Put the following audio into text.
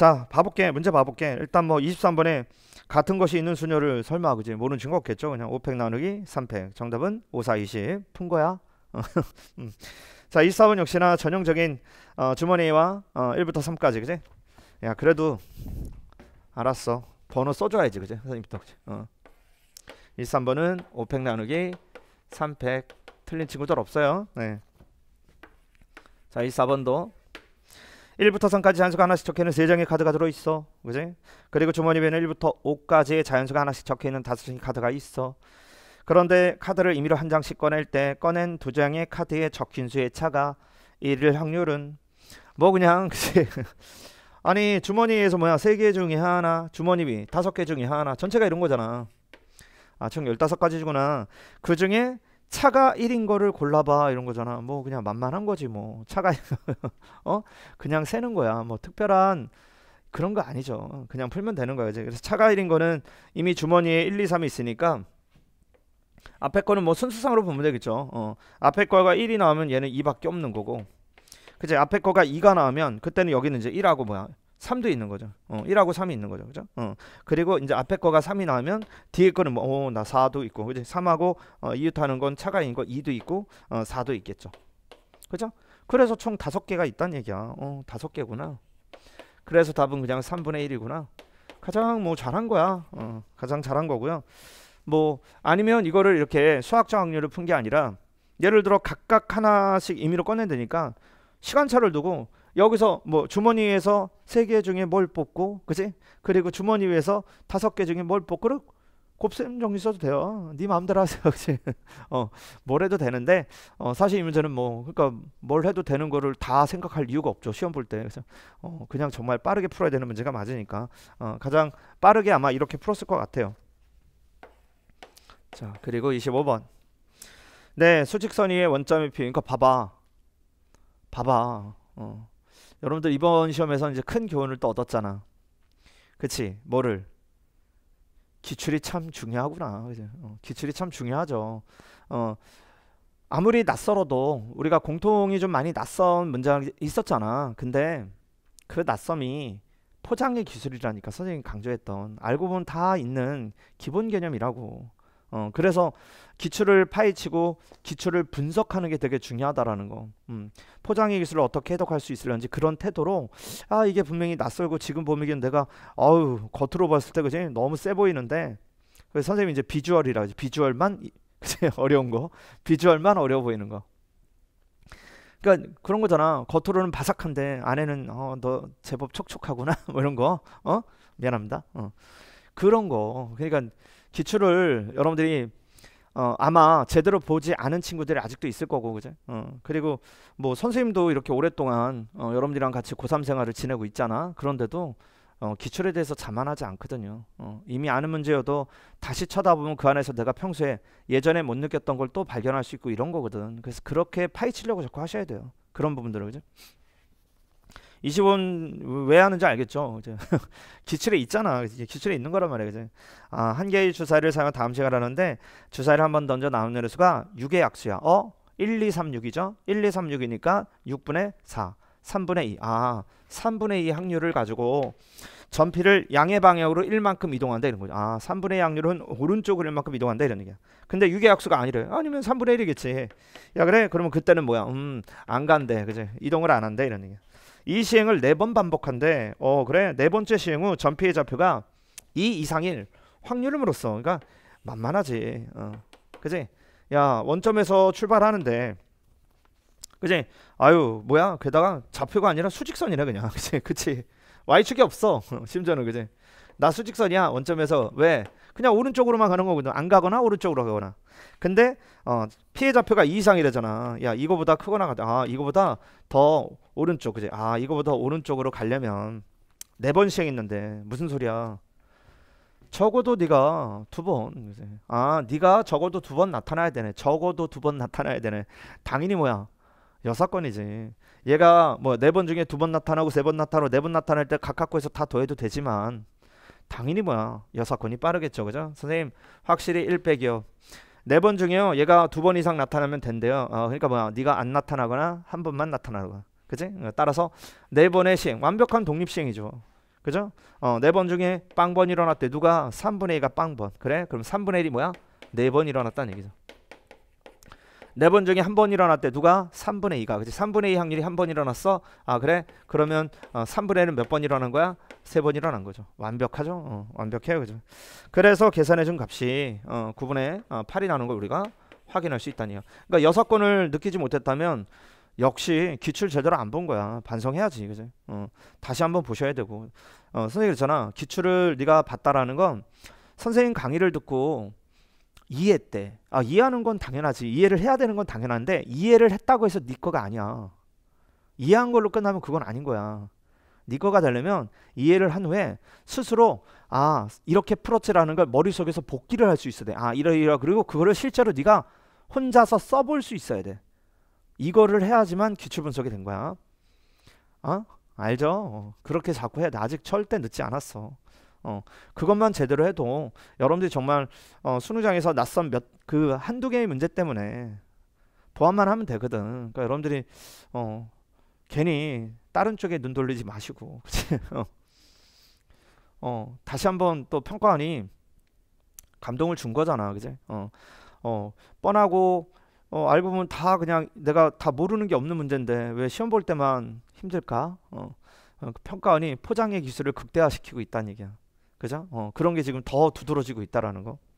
자, 봐볼게. 문제 봐볼게. 일단 뭐 23번에 같은 것이 있는 수녀를 설마 그지 모르는 친구 없겠죠. 그냥 5팩 나누기 3팩. 정답은 5, 4, 20. 푼 거야. 음. 자, 24번 역시나 전형적인 어, 주머니와 어, 1부터 3까지 그지? 야, 그래도 알았어. 번호 써줘야지 그지? 선생님부터 그지? 어. 23번은 5팩 나누기 3팩 틀린 친구들 없어요. 네. 자, 24번도 1부터 3까지 자연수가 하나씩 적혀있는 3장의 카드가 들어있어 그지? 그리고 주머니에는 1부터 5까지의 자연수가 하나씩 적혀있는 5장의 카드가 있어 그런데 카드를 임의로 한 장씩 꺼낼 때 꺼낸 두 장의 카드에 적힌 수의 차가 1일 확률은 뭐 그냥 그치 아니 주머니에서 뭐야 세개 중에 하나 주머니위 다섯 개 중에 하나 전체가 이런 거잖아 아 총 1 5 가지구나 그 중에 차가 1인 거를 골라봐 이런 거잖아. 뭐 그냥 만만한 거지 뭐. 차가 어? 그냥 세는 거야. 뭐 특별한 그런 거 아니죠. 그냥 풀면 되는 거야 이제 그래서 차가 1인 거는 이미 주머니에 1, 2, 3이 있으니까 앞에 거는 뭐 순수상으로 보면 되겠죠. 어. 앞에 거가 1이 나오면 얘는 2밖에 없는 거고. 그제 앞에 거가 2가 나오면 그때는 여기는 이제 1하고 뭐야. 3도 있는 거죠. 어, 1하고 3이 있는 거죠. 그죠? 어. 그리고 이제 앞에 거가 3이 나오면 뒤에 거는 뭐, 어, 나 4도 있고, 그지? 3하고 어, 이웃하는 건 차가인 거 2도 있고, 어, 4도 있겠죠. 그죠? 그래서 총 5개가 있다는 얘기야. 어, 5개구나. 그래서 답은 그냥 3분의 1이구나. 가장 뭐 잘한 거야. 어, 가장 잘한 거고요. 뭐, 아니면 이거를 이렇게 수학적 확률을 푼 게 아니라 예를 들어 각각 하나씩 임의로 꺼내되니까 시간차를 두고 여기서 뭐 주머니에서 세 개 중에 뭘 뽑고 그지? 그리고 주머니 위에서 다섯 개 중에 뭘 뽑고 를 곱셈 정리 써도 돼요. 네 마음대로 하세요. 그치? 어, 뭘 해도 되는데 어, 사실 이 문제는 뭐그니까뭘 해도 되는 거를 다 생각할 이유가 없죠. 시험 볼 때. 그래서 어, 그냥 정말 빠르게 풀어야 되는 문제가 맞으니까 어, 가장 빠르게 아마 이렇게 풀었을 것 같아요. 자, 그리고 25번. 네, 수직선 위의 원점의 비. 그러니까 봐봐. 봐봐. 어. 여러분들 이번 시험에서 이제 큰 교훈을 또 얻었잖아. 그치? 뭐를? 기출이 참 중요하구나. 그죠? 어, 기출이 참 중요하죠. 어, 아무리 낯설어도 우리가 공통이 좀 많이 낯선 문제가 있었잖아. 근데 그 낯섦이 포장의 기술이라니까 선생님이 강조했던 알고 보면 다 있는 기본 개념이라고. 어, 그래서 기출을 파헤치고 기출을 분석하는 게 되게 중요하다라는 거. 음, 포장의 기술을 어떻게 해독할 수 있을런지 그런 태도로 아 이게 분명히 낯설고 지금 보면 내가 어우 겉으로 봤을 때 그지 너무 세 보이는데 그래서 선생님이 이제 비주얼이라 지 비주얼만 그치 어려운 거 비주얼만 어려워 보이는 거. 그러니까 그런 거잖아. 겉으로는 바삭한데 안에는 어 너 제법 촉촉하구나 뭐 이런 거. 어 미안합니다. 어 그런 거. 그러니까 기출을 여러분들이 어, 아마 제대로 보지 않은 친구들이 아직도 있을 거고 그죠? 어, 그리고 뭐 선생님도 이렇게 오랫동안 어, 여러분들이랑 같이 고3 생활을 지내고 있잖아. 그런데도 어, 기출에 대해서 자만하지 않거든요. 어, 이미 아는 문제여도 다시 쳐다보면 그 안에서 내가 평소에 예전에 못 느꼈던 걸 또 발견할 수 있고 이런 거거든. 그래서 그렇게 파헤치려고 자꾸 하셔야 돼요. 그런 부분들을 그죠? 2 5원왜 하는지 알겠죠? 기출에 있잖아. 기출에 있는 거란 말이야 그치? 아, 한 개의 주사위를 사용한 다음 시간 하는데 주사위를 한 번 던져 나오는 수가 6의 약수야. 어? 1, 2, 3, 6이죠? 1, 2, 3, 6이니까 6분의 4, 3분의 2. 아, 3분의 2 확률을 가지고 전피를 양의 방향으로 1만큼 이동한다 이런 거죠. 아, 3분의 확률은 오른쪽으로 1만큼 이동한다 이런 얘기야. 근데 6의 약수가 아니래. 요 아니면 3분의 1이겠지. 야, 그래? 그러면 그때는 뭐야? 음, 안 간대. 그지? 이동을 안 한대 이런 얘기야. 이 시행을 네 번 반복한데 어 그래 네 번째 시행 후 전 피해자표가 2 이상 일확률을 물었어 그러니까 만만하지 어 그지 야 원점에서 출발하는데 그지 아유 뭐야 게다가 좌표가 아니라 수직선이라 그냥 그지 그치 y축이 없어 심지어는 그지 나 수직선이야 원점에서 왜 그냥 오른쪽으로만 가는 거거든 안 가거나 오른쪽으로 가거나 근데 어, 피해 좌표가 2 이상이래잖아 야 이거보다 크거나 가다 아 이거보다 더 오른쪽 그지? 아 이거보다 오른쪽으로 가려면 네 번 시행했는데 무슨 소리야? 적어도 네가 두 번. 아 네가 적어도 두 번 나타나야 되네. 적어도 두 번 나타나야 되네. 당연히 뭐야? 여사건이지. 얘가 뭐 네 번 중에 두 번 나타나고 세 번 나타나고 네 번 나타날 때 각각고에서 다 더해도 되지만 당연히 뭐야 여사건이 빠르겠죠 그죠 선생님 확실히 1백이요네 번 중에요 얘가 두 번 이상 나타나면 된대요 어, 그러니까 뭐야 네가 안 나타나거나 한 번만 나타나거나 그지? 어, 따라서 네 번의 시행 완벽한 독립 시행이죠. 그죠? 어, 네 번 중에 빵 번 일어났대. 누가 3분의 2가 빵번. 그래? 그럼 3분의 1이 뭐야? 네 번 일어났다는 얘기죠. 네 번 중에 한 번 일어났대. 누가 3분의 2가. 그지? 3분의 2 확률이 한 번 일어났어. 아, 그래? 그러면 어, 3분의 1은 몇 번 일어난 거야? 세 번 일어난 거죠. 완벽하죠? 어, 완벽해요. 그죠? 그래서 계산해 준 값이 어, 9분의 어, 8이 나는 걸 우리가 확인할 수 있다니요. 그러니까 여섯 건을 느끼지 못했다면 역시 기출 제대로 안 본 거야. 반성해야지. 그죠? 어, 다시 한번 보셔야 되고. 어, 선생님 그랬잖아. 기출을 네가 봤다라는 건 선생님 강의를 듣고 이해했대. 아, 이해하는 건 당연하지. 이해를 해야 되는 건 당연한데 이해를 했다고 해서 네 거가 아니야. 이해한 걸로 끝나면 그건 아닌 거야. 네 거가 되려면 이해를 한 후에 스스로 아 이렇게 풀었지라는 걸 머릿속에서 복기를 할 수 있어야 돼. 아 이러이러 그리고 그거를 실제로 네가 혼자서 써볼 수 있어야 돼. 이거를 해야지만 기출 분석이 된 거야. 어? 알죠? 어, 그렇게 자꾸 해. 나 아직 절대 늦지 않았어. 어, 그것만 제대로 해도 여러분들이 정말 어, 수능장에서 낯선 몇그 한두 개의 문제 때문에 보완만 하면 되거든. 그러니까 여러분들이 어, 괜히 다른 쪽에 눈 돌리지 마시고, 그치? 어. 어 다시 한번 또 평가하니 감동을 준 거잖아, 그지? 어, 어, 뻔하고 어, 알고 보면 다 그냥 내가 다 모르는 게 없는 문제인데 왜 시험 볼 때만 힘들까? 어, 어, 그 평가원이 포장의 기술을 극대화시키고 있다는 얘기야. 그죠? 어, 그런 게 지금 더 두드러지고 있다라는 거.